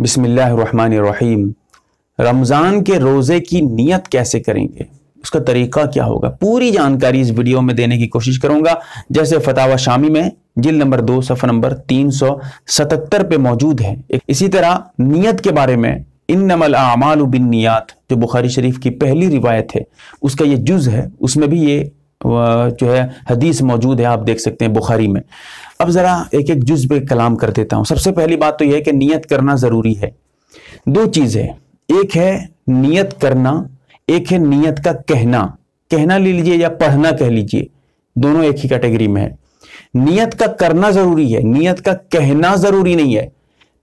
बिसमीम रमज़ान के रोज़े की नीयत कैसे करेंगे उसका तरीका क्या होगा पूरी जानकारी इस वीडियो में देने की कोशिश करूंगा जैसे फतावा शामी में जिल नंबर दो सफर नंबर तीन सौ सतहत्तर पे मौजूद है इसी तरह नीयत के बारे में इन नमल आमाल बिन नियात जो बुखारी शरीफ की पहली रिवायत है उसका ये जुज़ है उसमें भी ये जो है हदीस मौजूद है आप देख सकते हैं बुखारी में अब ज़रा एक एक जुज पे कलाम कर देता हूं सबसे पहली बात तो यह है कि नियत करना ज़रूरी है दो चीज़ है एक है नियत करना एक है नियत का कहना कहना ले लीजिए या पढ़ना कह लीजिए दोनों एक ही कैटेगरी में है नियत का करना ज़रूरी है नियत का कहना ज़रूरी नहीं है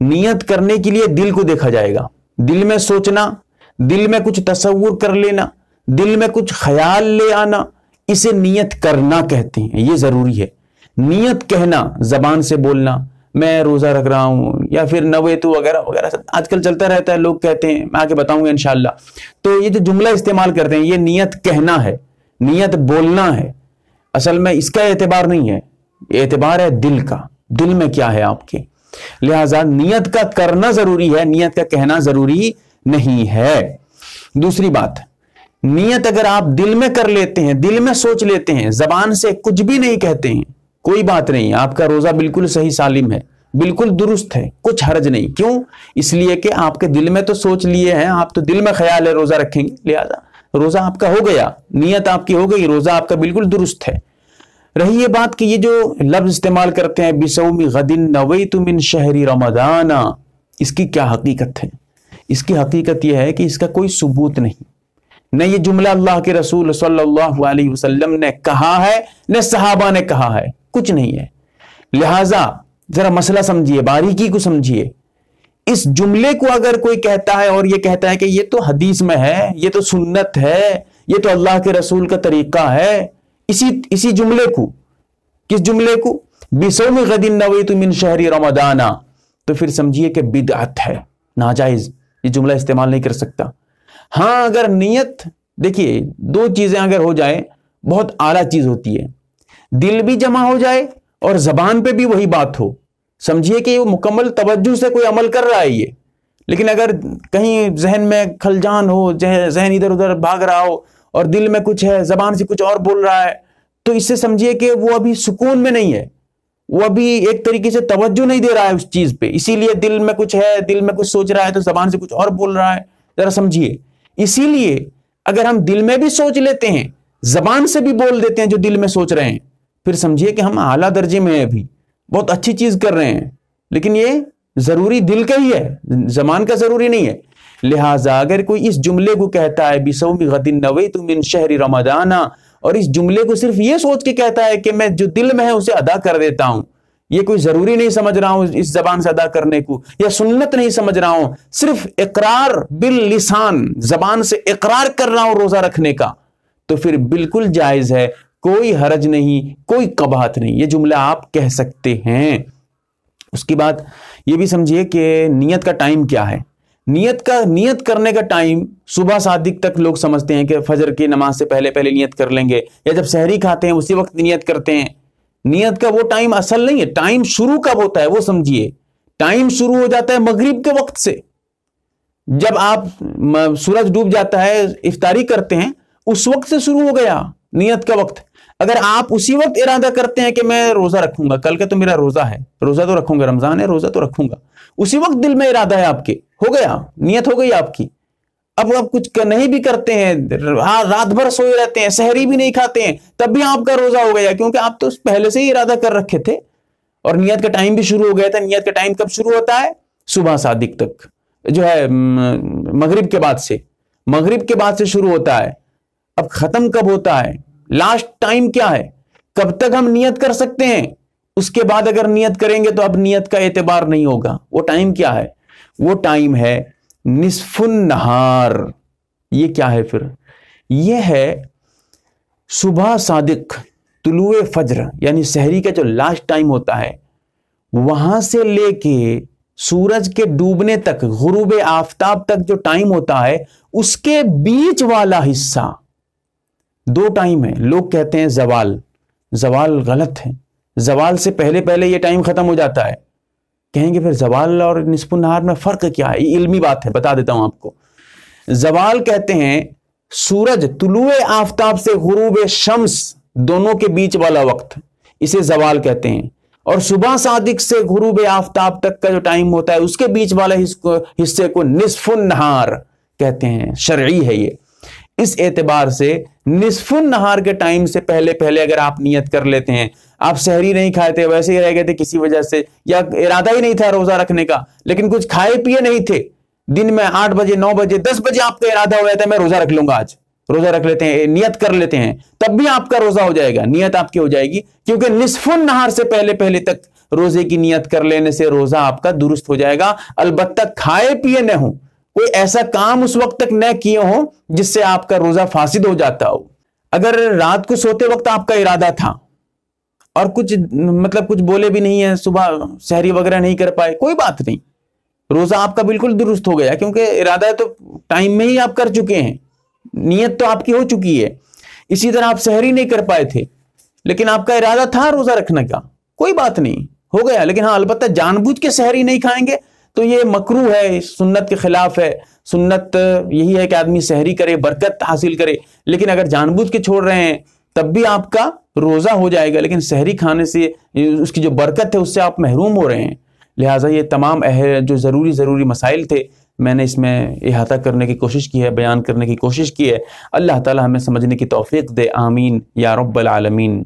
नियत करने के लिए दिल को देखा जाएगा दिल में सोचना दिल में कुछ तस्वूर कर लेना दिल में कुछ ख्याल ले आना इसे नियत करना कहते हैं ये ज़रूरी है नीयत कहना जबान से बोलना मैं रोज़ा रख रहा हूं या फिर नवे तो वगैरह वगैरह आजकल चलता रहता है लोग कहते हैं मैं आके बताऊंगा इन तो ये जो जुमला इस्तेमाल करते हैं ये नीयत कहना है नीयत बोलना है असल में इसका एतबार नहीं है एतबार है दिल का दिल में क्या है आपके लिहाजा नियत का करना जरूरी है नियत का कहना जरूरी नहीं है दूसरी बात नियत अगर आप दिल में कर लेते हैं दिल में सोच लेते हैं जबान से कुछ भी नहीं कहते हैं कोई बात नहीं आपका रोजा बिल्कुल सही सालिम है बिल्कुल दुरुस्त है कुछ हर्ज नहीं क्यों इसलिए कि आपके दिल में तो सोच लिए हैं आप तो दिल में ख्याल है रोजा रखेंगे लिहाजा रोजा आपका हो गया नियत आपकी हो गई रोजा आपका बिल्कुल दुरुस्त है रही ये बात कि ये जो लफ्ज इस्तेमाल करते हैं बिसौमी गदिन नवई तुम इन शहरी रमदाना इसकी क्या हकीकत है इसकी हकीकत यह है कि इसका कोई सबूत नहीं न ये जुमला अल्लाह के रसूल सल्लल्लाहु अलैहि वसल्लम ने कहा है न सहाबा ने कहा है कुछ नहीं है लिहाजा जरा मसला समझिए बारीकी को समझिए इस जुमले को अगर कोई कहता है और ये कहता है कि ये तो हदीस में है ये तो सुन्नत है ये तो अल्लाह के रसूल का तरीका है इसी इसी जुमले को किस जुमले को बिसोम गदिन तो नवी इन शहरी रमदाना तो फिर समझिए कि बिदअत है नाजायज ये जुमला इस्तेमाल नहीं कर सकता हाँ अगर नीयत देखिए दो चीजें अगर हो जाए बहुत आला चीज होती है दिल भी जमा हो जाए और जबान पे भी वही बात हो समझिए कि वो मुकम्मल तवज्जो से कोई अमल कर रहा है ये लेकिन अगर कहीं जहन में खलजान हो जहन इधर उधर भाग रहा हो और दिल में कुछ है जबान से कुछ और बोल रहा है तो इससे समझिए कि वो अभी सुकून में नहीं है वो अभी एक तरीके से तवज्जो नहीं दे रहा है उस चीज पे इसीलिए दिल में कुछ है दिल में कुछ सोच रहा है तो जबान से कुछ और बोल रहा है जरा समझिए इसीलिए अगर हम दिल में भी सोच लेते हैं जबान से भी बोल देते हैं जो दिल में सोच रहे हैं फिर समझिए कि हम आला दर्जे में हैं अभी बहुत अच्छी चीज़ कर रहे हैं लेकिन ये ज़रूरी दिल का ही है जमान का ज़रूरी नहीं है लिहाजा अगर कोई इस जुमले को कहता है बिसोमी गदिन नवे तुम इन शहरी रमदाना और इस जुमले को सिर्फ ये सोच के कहता है कि मैं जो दिल में है उसे अदा कर देता हूं ये कोई ज़रूरी नहीं समझ रहा हूँ इस जबान से अदा करने को या सुन्नत नहीं समझ रहा हूँ सिर्फ इकरार बिल लिसान जबान से इकरार कर रहा हूं रोज़ा रखने का तो फिर बिल्कुल जायज़ है कोई हरज नहीं कोई कबाहत नहीं ये जुमला आप कह सकते हैं उसके बाद ये भी समझिए कि नियत का टाइम क्या है नियत का नियत करने का टाइम सुबह सादिक तक लोग समझते हैं कि फजर की नमाज से पहले पहले नियत कर लेंगे या जब शहरी खाते हैं उसी वक्त नियत करते हैं नियत का वो टाइम असल नहीं है टाइम शुरू कब होता है वो समझिए टाइम शुरू हो जाता है मगरिब के वक्त से जब आप सूरज डूब जाता है इफ्तारी करते हैं उस वक्त से शुरू हो गया नियत का वक्त अगर आप उसी वक्त इरादा करते हैं कि मैं रोज़ा रखूंगा कल का तो मेरा रोज़ा है रोज़ा तो रखूंगा रमज़ान है रोज़ा तो रखूंगा उसी वक्त दिल में इरादा है आपके हो गया नियत हो गई आपकी अब आप कुछ कर, नहीं भी करते हैं रात भर सोए रहते हैं शहरी भी नहीं खाते हैं तब भी आपका रोज़ा हो गया क्योंकि आप तो पहले से ही इरादा कर रखे थे और नियत का टाइम भी शुरू हो गया था नियत का टाइम कब शुरू होता है सुबह सादिक तक जो है मगरिब के बाद से मगरिब के बाद से शुरू होता है अब ख़त्म कब होता है लास्ट टाइम क्या है कब तक हम नियत कर सकते हैं उसके बाद अगर नियत करेंगे तो अब नियत का एतबार नहीं होगा वो टाइम क्या है वो टाइम है निस्फुन नहार ये क्या है फिर ये है सुबह सादिक तुलुए फज्र यानी शहरी का जो लास्ट टाइम होता है वहां से लेके सूरज के डूबने तक गुरूब आफ्ताब तक जो टाइम होता है उसके बीच वाला हिस्सा दो टाइम है लोग कहते हैं जवाल जवाल गलत है जवाल से पहले पहले ये टाइम ख़त्म हो जाता है कहेंगे फिर जवाल और नसफ नहार में फ़र्क क्या है इल्मी बात है बता देता हूँ आपको जवाल कहते हैं सूरज तुलुए आफ्ताब से गुरूब शम्स दोनों के बीच वाला वक्त इसे जवाल कहते हैं और सुबह सादिक से गुरूब आफ्ताब तक का जो टाइम होता है उसके बीच वाले हिस्से को निस्फुन नहार कहते हैं शर्य है ये इस एतबार से निस्फुन नहार के टाइम से पहले पहले अगर आप नियत कर लेते हैं आप शहरी नहीं खाए थे वैसे ही रह गए थे किसी वजह से या इरादा ही नहीं था रोजा रखने का लेकिन कुछ खाए पिए नहीं थे दिन में आठ बजे नौ बजे दस बजे आपका इरादा हो जाता है मैं रोजा रख लूंगा आज रोजा रख लेते हैं नियत कर लेते हैं तब भी आपका रोजा हो जाएगा नियत आपकी हो जाएगी क्योंकि निष्फुन नहार से पहले पहले तक रोजे की नियत कर लेने से रोजा आपका दुरुस्त हो जाएगा अलबत्ता खाए पिए न हो कोई ऐसा काम उस वक्त तक न किए हो जिससे आपका रोजा फासिद हो जाता हो अगर रात को सोते वक्त आपका इरादा था और कुछ मतलब कुछ बोले भी नहीं है सुबह शहरी वगैरह नहीं कर पाए कोई बात नहीं रोजा आपका बिल्कुल दुरुस्त हो गया क्योंकि इरादा तो टाइम में ही आप कर चुके हैं नीयत तो आपकी हो चुकी है इसी तरह आप शहरी नहीं कर पाए थे लेकिन आपका इरादा था रोजा रखने का कोई बात नहीं हो गया लेकिन हाँ अलबत्ता जानबूझ के शहरी नहीं खाएंगे तो ये मकरू है सुन्नत के खिलाफ है सुन्नत यही है कि आदमी सहरी करे बरकत हासिल करे लेकिन अगर जानबूझ के छोड़ रहे हैं तब भी आपका रोज़ा हो जाएगा लेकिन शहरी खाने से उसकी जो बरकत है उससे आप महरूम हो रहे हैं लिहाजा ये तमाम जो ज़रूरी ज़रूरी मसाइल थे मैंने इसमें अहाता करने की कोशिश की है बयान करने की कोशिश की है अल्लाह ताला हमें समझने की तोफीक दे आमीन या रब्बल आलमीन